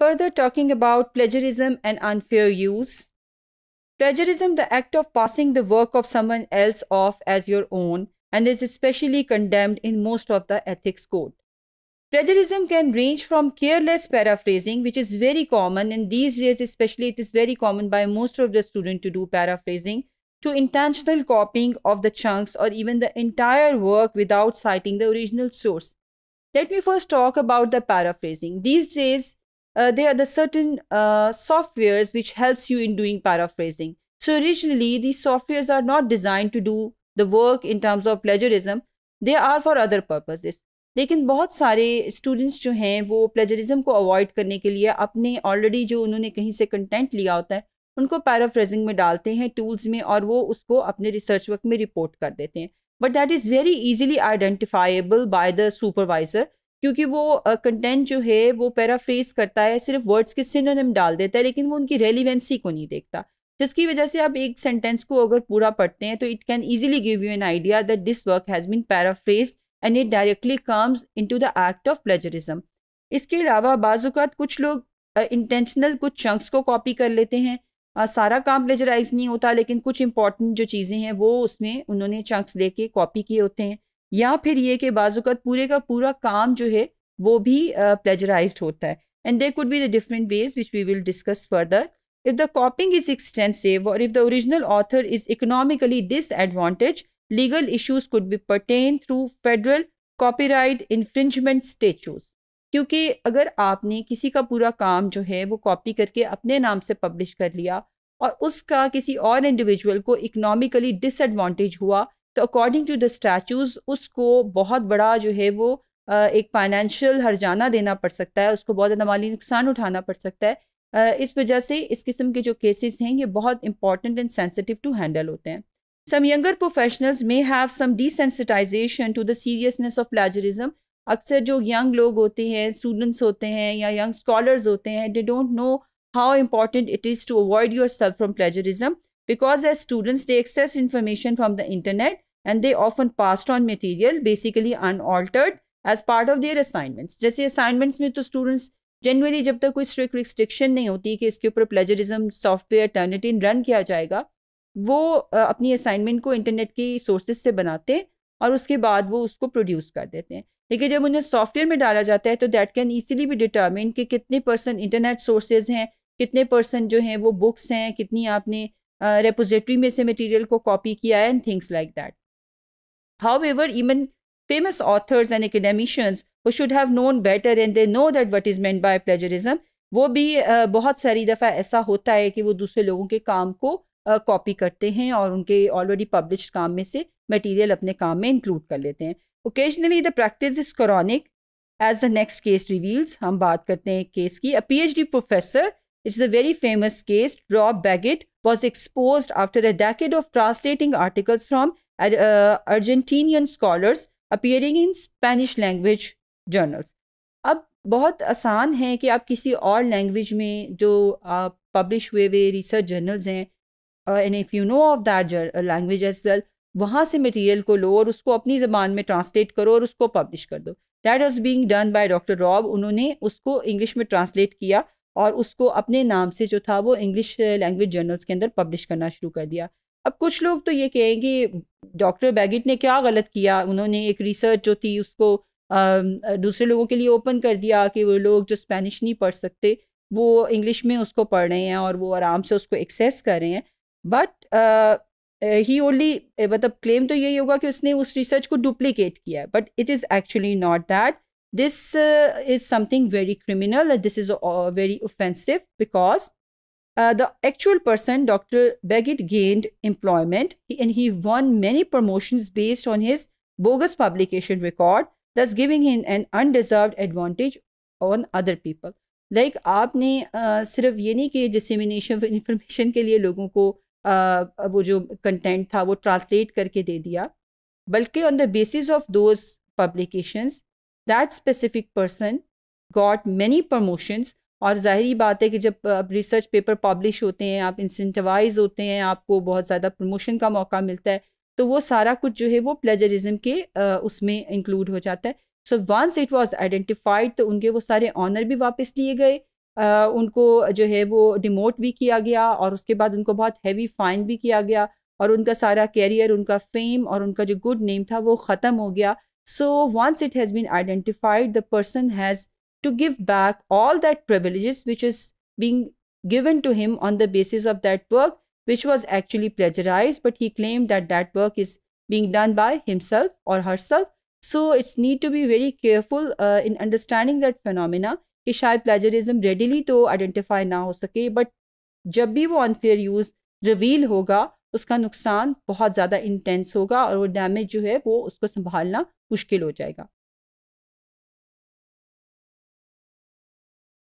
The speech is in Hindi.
Further, talking about plagiarism and unfair use. Plagiarism, the act of passing the work of someone else off as your own, and is especially condemned in most of the ethics code. Plagiarism can range from careless paraphrasing, which is very common, and these days, especially, it is very common by most of the students to do paraphrasing, to intentional copying of the chunks or even the entire work without citing the original source. Let me first talk about the paraphrasing. These days, uh, there are the certain uh, softwares which helps you in doing paraphrasing. So originally, these softwares are not designed to do the work in terms of plagiarism. They are for other purposes. लेकिन बहुत सारे students जो हैं वो plagiarism को avoid करने के लिए अपने already जो उन्होंने कहीं से content लिया होता है paraphrasing में डालते हैं tools में और वो उसको अपने research work में report कर देते But that is very easily identifiable by the supervisor. क्योंकि वो कंटेंट uh, जो है वो पैराफ्रेज करता है सिर्फ वर्ड्स के सिनोनिम डाल देता है लेकिन वो उनकी रेलिवेंसी को नहीं देखता जिसकी वजह से आप एक सेंटेंस को अगर पूरा पढ़ते हैं तो it can easily give you an idea that this work has been paraphrase and it directly comes into the act of plagiarism इसके अलावा बाज़ात कुछ लोग इंटेंशनल uh, कुछ चंक्स को कॉपी कर लेते हैं uh, सारा काम प्लेजराइज नहीं होता लेकिन कुछ इंपॉर्टेंट जो चीज़ें हैं वो उसमें उन्होंने चंक्स लेके कॉपी किए होते हैं या फिर ये कि बाज़त पूरे का पूरा काम जो है वो भी प्लेजराइज uh, होता है and there could be the different ways which we will discuss further if the copying is extensive और if the original author is economically disadvantage issues issues could be pertained through federal copyright infringement statutes क्योंकि अगर आपने किसी का पूरा काम जो है वो कॉपी करके अपने नाम से पब्लिश कर लिया और उसका किसी और इंडिविजुअल को इकोनॉमिकली डिसएडवांटेज हुआ तो अकॉर्डिंग टू द स्टैचूज़ उसको बहुत बड़ा जो है वो एक फाइनेंशियल हरजाना देना पड़ सकता है उसको बहुत ज़्यादा माली नुकसान उठाना पड़ सकता है इस वजह से इस किस्म के जो केसेस हैं ये बहुत important and sensitive to handle होते हैं some younger professionals may have some desensitization to the seriousness of plagiarism अक्सर जो यंग लोग होते हैं स्टूडेंट्स होते हैं या यंग स्कॉलर्स होते हैं they don't know how important it is to avoid yourself from plagiarism because as students they access information from the internet and they often pass on material basically unaltered as part of their assignments जैसे असाइनमेंट्स में तो स्टूडेंट्स जनरली जब तक कोई स्ट्रिक्ट रिस्ट्रिक्शन नहीं होती कि इसके ऊपर प्लेजरिज्म सॉफ्टवेयर टर्निटिन रन किया जाएगा वो अपनी असाइनमेंट को इंटरनेट की सोर्सेज से बनाते और उसके बाद वो उसको प्रोड्यूस कर देते हैं लेकिन जब उन्हें सॉफ्टवेयर में डाला जाता है तो दैट कैन ईजिली भी डिटर्मिन कि कितने परसेंट इंटरनेट सोर्सेज हैं कितने परसेंट जो हैं वो बुक्स हैं कितनी आपने रेपोजिटरी में से मटेरियल को कॉपी किया है and things like that However, even famous authors and academicians who should have known better and they know that what is meant by plagiarism वो भी बहुत सारी दफ़ा ऐसा होता है कि वो दूसरे लोगों के काम को कॉपी करते हैं और उनके ऑलरेडी पब्लिश काम में से मटीरियल अपने काम में इंक्लूड कर लेते हैं occasionally the practice is chronic as the next case reveals हम बात करते हैं एक केस की a PhD professor it's a very famous case Rob Baggett was expose after a decade of translating articles from Argentinian scholars appearing in Spanish language journals अब बहुत आसान है कि आप किसी और लैंग्वेज में जो आप पब्लिश हुए हुए रिसर्च जर्नल्स हैं and if you know of that language as well वहाँ से मटेरियल को लो और उसको अपनी ज़बान में ट्रांसलेट करो और उसको पब्लिश कर दो that was being done by doctor Rob उन्होंने उसको इंग्लिश में ट्रांसलेट किया और उसको अपने नाम से जो था वो इंग्लिश लैंग्वेज जर्नल्स के अंदर पब्लिश करना शुरू कर दिया अब कुछ लोग तो ये कहेंगे डॉक्टर बैगिट ने क्या गलत किया उन्होंने एक रिसर्च जो थी उसको दूसरे लोगों के लिए ओपन कर दिया कि वो लोग जो स्पेनिश नहीं पढ़ सकते वो इंग्लिश में उसको पढ़ रहे हैं और वो आराम से उसको एक्सेस कर रहे हैं बट ही ओनली मतलब क्लेम तो यही होगा कि उसने उस रिसर्च को डुप्लीकेट किया है but it is actually not that this is something very criminal this is very offensive because Uh, the actual person, Dr. Beggett, gained employment and he won many promotions based on his bogus publication record, thus giving him an undeserved advantage on other people. Like, aapne sirf ye nahi dissemination of information ke liye logon ko wo jo content tha wo translate karke de diya. Balki on the basis of those publications, that specific person got many promotions और ज़ाहरी बात है कि जब आप रिसर्च पेपर पब्लिश होते हैं आप इंसेंटिवाइज होते हैं आपको बहुत ज़्यादा प्रमोशन का मौका मिलता है तो वो सारा कुछ जो है वो प्लेजरिज्म के उसमें इंक्लूड हो जाता है so once it was identified तो उनके वो सारे ऑनर भी वापस लिए गए उनको जो है वो डिमोट भी किया गया और उसके बाद उनको बहुत हैवी फाइन भी किया गया और उनका सारा कैरियर उनका फेम और उनका जो गुड नेम था वो ख़त्म हो गया so once it has been identified the person has to give back all that privileges which is being given to him on the basis of that work, which was actually plagiarized, but he claimed that that work is being done by himself or herself. So it's need to be very careful uh, in understanding that phenomena कि शायद plagiarism readily to identify na ho सके but jab bhi wo unfair use reveal hoga, uska नुकसान bahut ज़्यादा intense hoga aur wo damage jo hai, wo usko संभालना मुश्किल ho jayega.